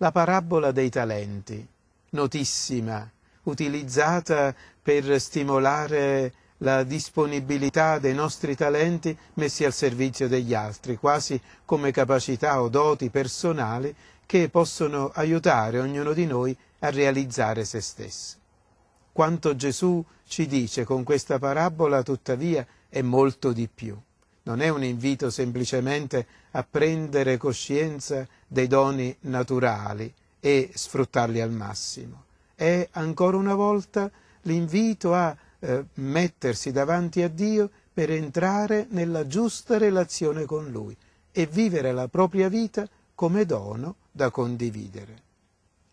la parabola dei talenti, notissima, utilizzata per stimolare la disponibilità dei nostri talenti messi al servizio degli altri, quasi come capacità o doti personali che possono aiutare ognuno di noi a realizzare se stesso. Quanto Gesù ci dice con questa parabola, tuttavia, è molto di più. Non è un invito semplicemente a prendere coscienza dei doni naturali e sfruttarli al massimo. È ancora una volta l'invito a eh, mettersi davanti a Dio per entrare nella giusta relazione con Lui e vivere la propria vita come dono da condividere.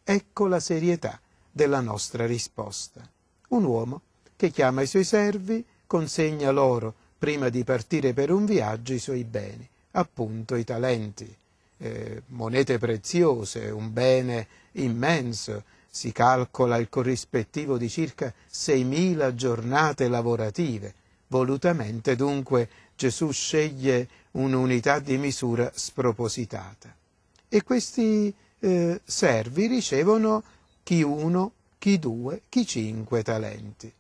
Ecco la serietà della nostra risposta. Un uomo che chiama i suoi servi, consegna loro, prima di partire per un viaggio, i suoi beni, appunto i talenti eh, monete preziose, un bene immenso, si calcola il corrispettivo di circa 6.000 giornate lavorative. Volutamente dunque Gesù sceglie un'unità di misura spropositata. E questi eh, servi ricevono chi uno, chi due, chi cinque talenti.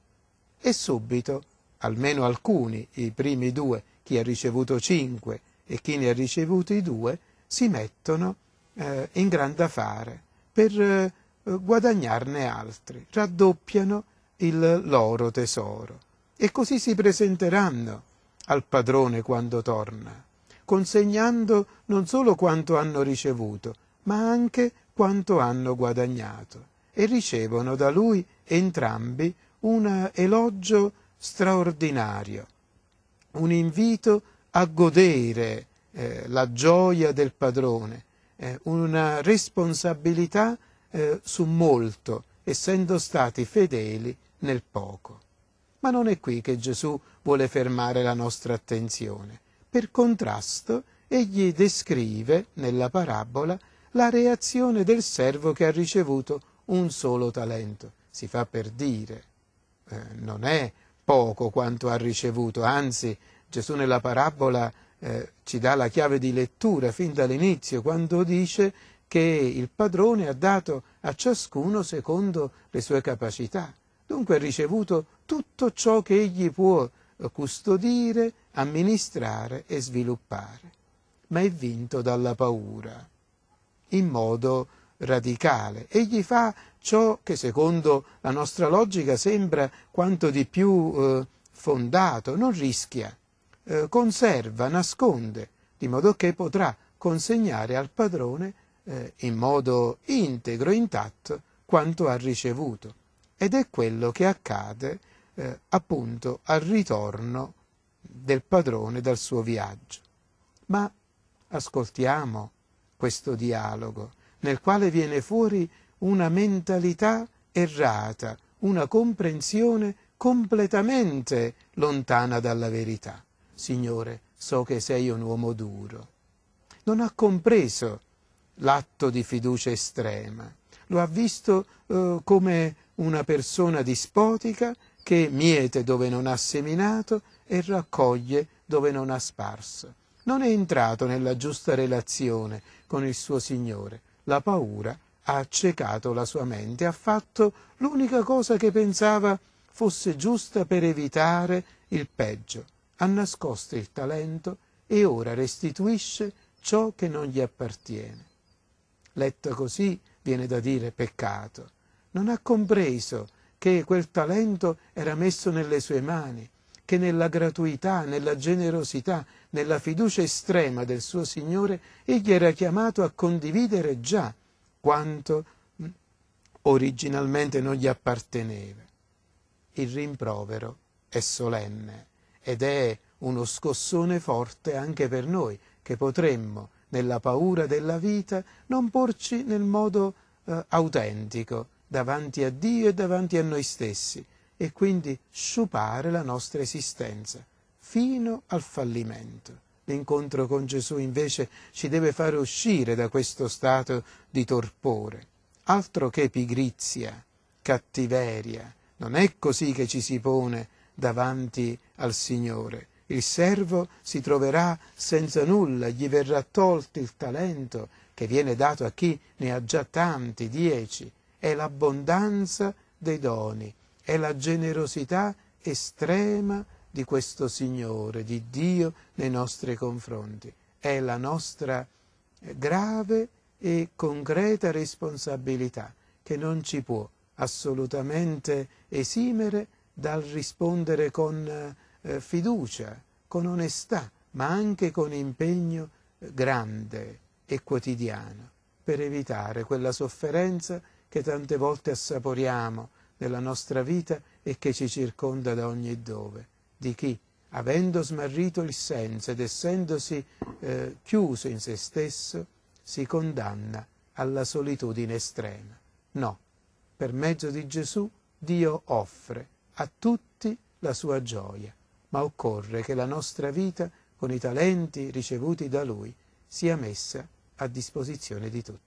E subito, almeno alcuni, i primi due, chi ha ricevuto cinque e chi ne ha ricevuti due, si mettono eh, in gran da fare per eh, guadagnarne altri, raddoppiano il loro tesoro e così si presenteranno al padrone quando torna, consegnando non solo quanto hanno ricevuto, ma anche quanto hanno guadagnato e ricevono da lui entrambi un elogio straordinario, un invito a godere eh, la gioia del padrone, eh, una responsabilità eh, su molto, essendo stati fedeli nel poco. Ma non è qui che Gesù vuole fermare la nostra attenzione. Per contrasto, egli descrive nella parabola la reazione del servo che ha ricevuto un solo talento. Si fa per dire, eh, non è poco quanto ha ricevuto, anzi Gesù nella parabola eh, ci dà la chiave di lettura fin dall'inizio quando dice che il padrone ha dato a ciascuno secondo le sue capacità. Dunque ha ricevuto tutto ciò che egli può custodire, amministrare e sviluppare, ma è vinto dalla paura in modo radicale. Egli fa ciò che secondo la nostra logica sembra quanto di più eh, fondato, non rischia, eh, conserva, nasconde, di modo che potrà consegnare al padrone eh, in modo integro, intatto, quanto ha ricevuto. Ed è quello che accade eh, appunto al ritorno del padrone dal suo viaggio. Ma ascoltiamo questo dialogo nel quale viene fuori una mentalità errata, una comprensione completamente lontana dalla verità. Signore, so che sei un uomo duro. Non ha compreso l'atto di fiducia estrema, lo ha visto eh, come una persona dispotica che miete dove non ha seminato e raccoglie dove non ha sparso. Non è entrato nella giusta relazione con il suo Signore. La paura ha accecato la sua mente, ha fatto l'unica cosa che pensava fosse giusta per evitare il peggio ha nascosto il talento e ora restituisce ciò che non gli appartiene. Letto così viene da dire peccato. Non ha compreso che quel talento era messo nelle sue mani, che nella gratuità, nella generosità, nella fiducia estrema del suo Signore, egli era chiamato a condividere già quanto mm, originalmente non gli apparteneva. Il rimprovero è solenne ed è uno scossone forte anche per noi, che potremmo, nella paura della vita, non porci nel modo eh, autentico davanti a Dio e davanti a noi stessi e quindi sciupare la nostra esistenza fino al fallimento. L'incontro con Gesù invece ci deve fare uscire da questo stato di torpore. Altro che pigrizia, cattiveria, non è così che ci si pone davanti al Signore. Il servo si troverà senza nulla, gli verrà tolto il talento che viene dato a chi ne ha già tanti, dieci. È l'abbondanza dei doni, è la generosità estrema di questo Signore, di Dio nei nostri confronti. È la nostra grave e concreta responsabilità che non ci può assolutamente esimere dal rispondere con eh, fiducia, con onestà, ma anche con impegno eh, grande e quotidiano per evitare quella sofferenza che tante volte assaporiamo nella nostra vita e che ci circonda da ogni dove, di chi, avendo smarrito il senso ed essendosi eh, chiuso in se stesso, si condanna alla solitudine estrema. No, per mezzo di Gesù Dio offre a tutti la sua gioia, ma occorre che la nostra vita, con i talenti ricevuti da Lui, sia messa a disposizione di tutti.